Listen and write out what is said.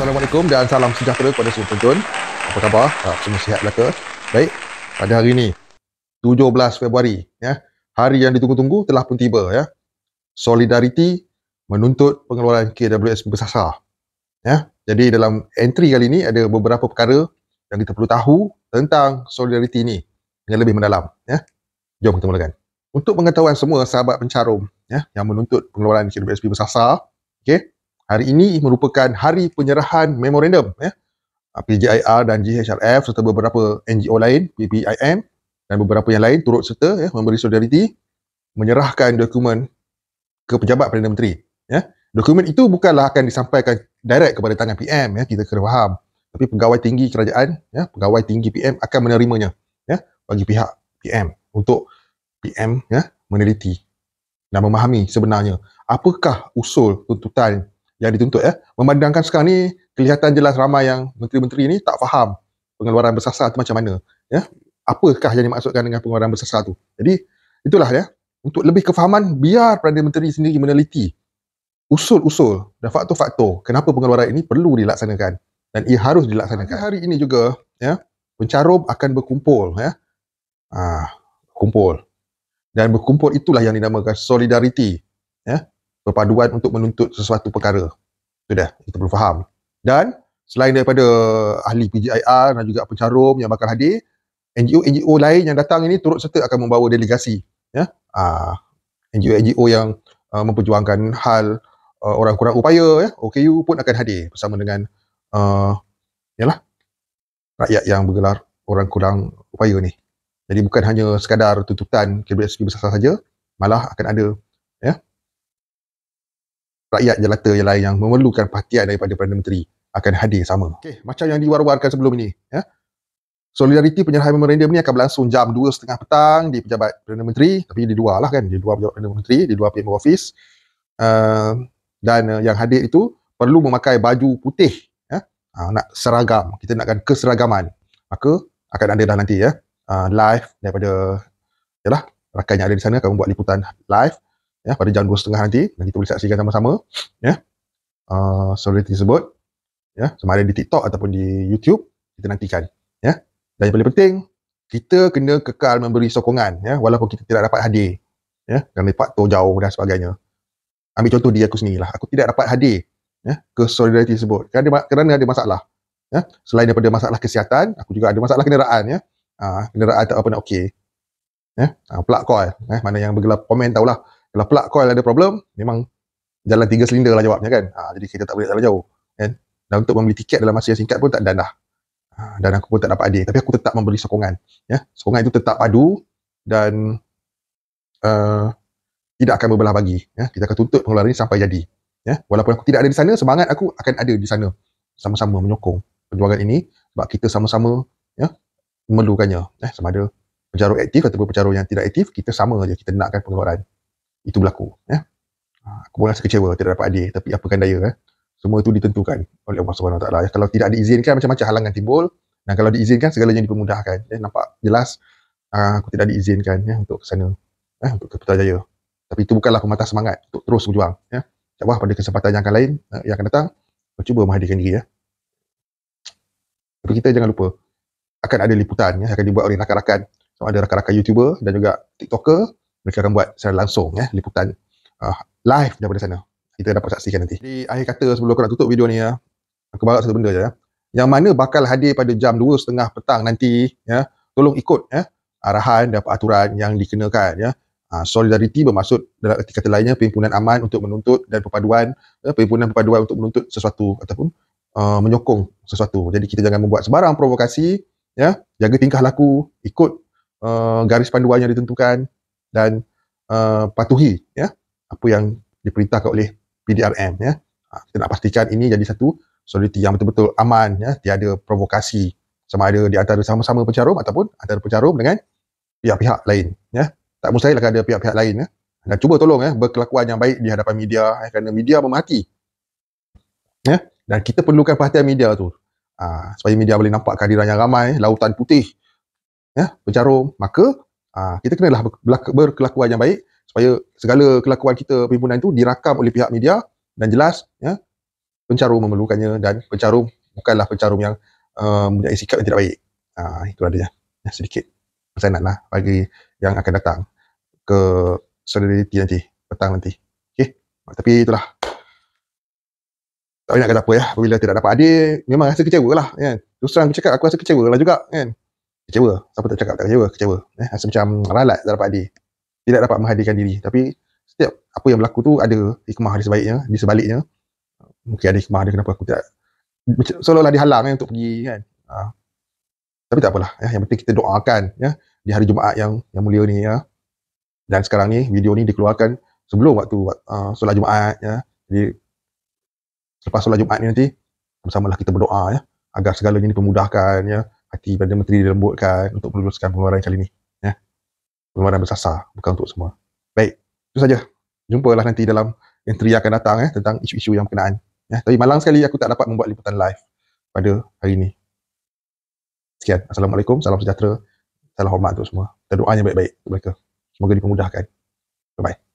Assalamualaikum dan salam sejahtera kepada semua penonton. Apa khabar? Harap ah, semua sihat belaka. Baik, pada hari ini 17 Februari, ya. Hari yang ditunggu-tunggu telah pun tiba, ya. Solidarity menuntut pengeluaran KWS bersasar. Ya. Jadi dalam entry kali ini ada beberapa perkara yang kita perlu tahu tentang solidarity ini dengan lebih mendalam, ya. Jom kita mulakan. Untuk pengetahuan semua sahabat pencarum, ya, yang menuntut pengeluaran KWS bersasar, okey. Hari ini merupakan hari penyerahan memorandum ya. Ah, PGIR dan GHRF serta beberapa NGO lain, PPIM dan beberapa yang lain turut serta ya, memberi solidariti menyerahkan dokumen ke pejabat Perdana Menteri. Ya. Dokumen itu bukanlah akan disampaikan direct kepada tangan PM, ya, kita kena faham. Tapi pegawai tinggi kerajaan, ya, pegawai tinggi PM akan menerimanya ya, bagi pihak PM untuk PM ya, meneliti dan memahami sebenarnya apakah usul tuntutan yang dituntut eh. Memandangkan sekarang ni kelihatan jelas ramai yang menteri-menteri ni tak faham pengeluaran bersasar tu macam mana ya. Apakah yang dimaksudkan dengan pengeluaran bersasar tu? Jadi itulah ya. Untuk lebih kefahaman biar Perdana Menteri sendiri meneliti usul-usul dan faktor-faktor kenapa pengeluaran ini perlu dilaksanakan dan ia harus dilaksanakan. Hari, ini juga ya, pencarum akan berkumpul ya. Ah, kumpul. Dan berkumpul itulah yang dinamakan solidariti perpaduan untuk menuntut sesuatu perkara. Sudah, kita perlu faham. Dan selain daripada ahli PGIR dan juga pencarum yang bakal hadir, NGO-NGO lain yang datang ini turut serta akan membawa delegasi. Ya? Ah, NGO-NGO yang uh, memperjuangkan hal uh, orang kurang upaya, ya? OKU pun akan hadir bersama dengan uh, yalah, rakyat yang bergelar orang kurang upaya ni. Jadi bukan hanya sekadar tuntutan KBSP besar saja, malah akan ada ya, rakyat jelata yang lain yang memerlukan perhatian daripada Perdana Menteri akan hadir sama. Okey, macam yang diwar-warkan sebelum ini. Ya. Solidariti penyerahan memorandum ni akan berlangsung jam 2.30 petang di pejabat Perdana Menteri. Tapi di dua lah kan, di dua pejabat Perdana Menteri, di dua PM Office. Uh, dan uh, yang hadir itu perlu memakai baju putih. Ya. Uh, nak seragam, kita nakkan keseragaman. Maka akan ada dah nanti ya, uh, live daripada yalah, rakan yang ada di sana akan membuat liputan live ya pada jam 2.30 nanti dan kita boleh saksikan sama-sama ya uh, ah, solat tersebut ya sama ada di TikTok ataupun di YouTube kita nantikan ya dan yang paling penting kita kena kekal memberi sokongan ya walaupun kita tidak dapat hadir ya dan faktor jauh dan sebagainya ambil contoh dia aku sendirilah aku tidak dapat hadir ya ke solidarity tersebut kerana kerana ada masalah ya selain daripada masalah kesihatan aku juga ada masalah kenderaan ya ha, kenderaan tak apa nak okey ya ha, plug call eh mana yang bergelar komen tahulah kalau plug coil ada problem, memang jalan tiga silinder lah jawabnya kan. Ha, jadi kita tak boleh terlalu jauh. Kan? Dan untuk membeli tiket dalam masa yang singkat pun tak dan dah. Ah, dan aku pun tak dapat adik. Tapi aku tetap memberi sokongan. Ya? Sokongan itu tetap padu dan uh, tidak akan berbelah bagi. Ya? Kita akan tuntut pengeluaran ini sampai jadi. Ya? Walaupun aku tidak ada di sana, semangat aku akan ada di sana. Sama-sama menyokong perjuangan ini sebab kita sama-sama ya, memerlukannya. Ya? Sama ada pencarut aktif ataupun pencarut yang tidak aktif, kita sama saja. Kita nakkan pengeluaran itu berlaku ya ha, aku pun rasa kecewa tidak dapat adik tapi apakan daya eh? semua itu ditentukan oleh Allah Subhanahu taala ya, kalau tidak diizinkan macam-macam halangan timbul dan kalau diizinkan segalanya dipermudahkan ya, nampak jelas ha, aku tidak diizinkan ya untuk ke sana ya, untuk ke jaya. tapi itu bukanlah pematah semangat untuk terus berjuang ya insyaallah pada kesempatan yang akan lain eh, yang akan datang aku cuba menghadirkan diri ya tapi kita jangan lupa akan ada liputan ya akan dibuat oleh rakan-rakan sama ada rakan-rakan YouTuber dan juga TikToker mereka akan buat secara langsung ya liputan uh, live daripada sana. Kita dapat saksikan nanti. Jadi akhir kata sebelum aku nak tutup video ni ya. Aku barat satu benda je ya. Yang mana bakal hadir pada jam 2.30 petang nanti ya. Tolong ikut ya arahan dan peraturan yang dikenakan ya. Uh, solidariti bermaksud dalam erti kata lainnya perhimpunan aman untuk menuntut dan perpaduan ya, perhimpunan perpaduan untuk menuntut sesuatu ataupun uh, menyokong sesuatu. Jadi kita jangan membuat sebarang provokasi ya. Jaga tingkah laku, ikut uh, garis panduan yang ditentukan dan uh, patuhi ya apa yang diperintahkan oleh PDRM ya. Ha, kita nak pastikan ini jadi satu soliditi yang betul-betul aman ya, tiada provokasi sama ada di antara sama-sama pencarum ataupun antara pencarum dengan pihak-pihak lain ya. Tak mustahil akan ada pihak-pihak lain ya. Dan cuba tolong ya berkelakuan yang baik di hadapan media ya, kerana media memati. Ya, dan kita perlukan perhatian media tu. Ha, supaya media boleh nampak kehadiran yang ramai, lautan putih ya, pencarum, maka Ah, kita lah berkelakuan yang baik supaya segala kelakuan kita perhimpunan itu dirakam oleh pihak media dan jelas ya pencarum memerlukannya dan pencarum bukanlah pencarum yang um, mempunyai sikap yang tidak baik. Ah, itu adanya ya, sedikit pesanan lah bagi yang akan datang ke solidariti nanti, petang nanti. Okey, ah, tapi itulah. Tak nak kata apa ya, bila tidak dapat adik. memang rasa kecewa lah. Kan? Terus terang aku cakap, aku rasa kecewa lah juga. Kan? kecewa. Siapa tak cakap tak kecewa? Kecewa. Eh, rasa macam ralat tak dapat hadir. Tidak dapat menghadirkan diri. Tapi setiap apa yang berlaku tu ada hikmah di sebaliknya, di sebaliknya. Mungkin ada hikmah dia kenapa aku tidak seolah-olah dihalang eh, untuk pergi kan. Ha. Tapi tak apalah. Ya. Yang penting kita doakan ya, di hari Jumaat yang yang mulia ni. Ya. Dan sekarang ni video ni dikeluarkan sebelum waktu uh, solat Jumaat. Ya. Jadi selepas solat Jumaat ni nanti lah kita berdoa ya agar segalanya ini dipermudahkan ya hati pada menteri dilembutkan untuk meluluskan pengeluaran kali ni ya pengeluaran bersasar bukan untuk semua baik itu saja jumpalah nanti dalam entry yang akan datang eh tentang isu-isu yang berkenaan ya tapi malang sekali aku tak dapat membuat liputan live pada hari ini sekian assalamualaikum salam sejahtera salam hormat untuk semua dan doanya baik-baik untuk mereka semoga dipermudahkan bye bye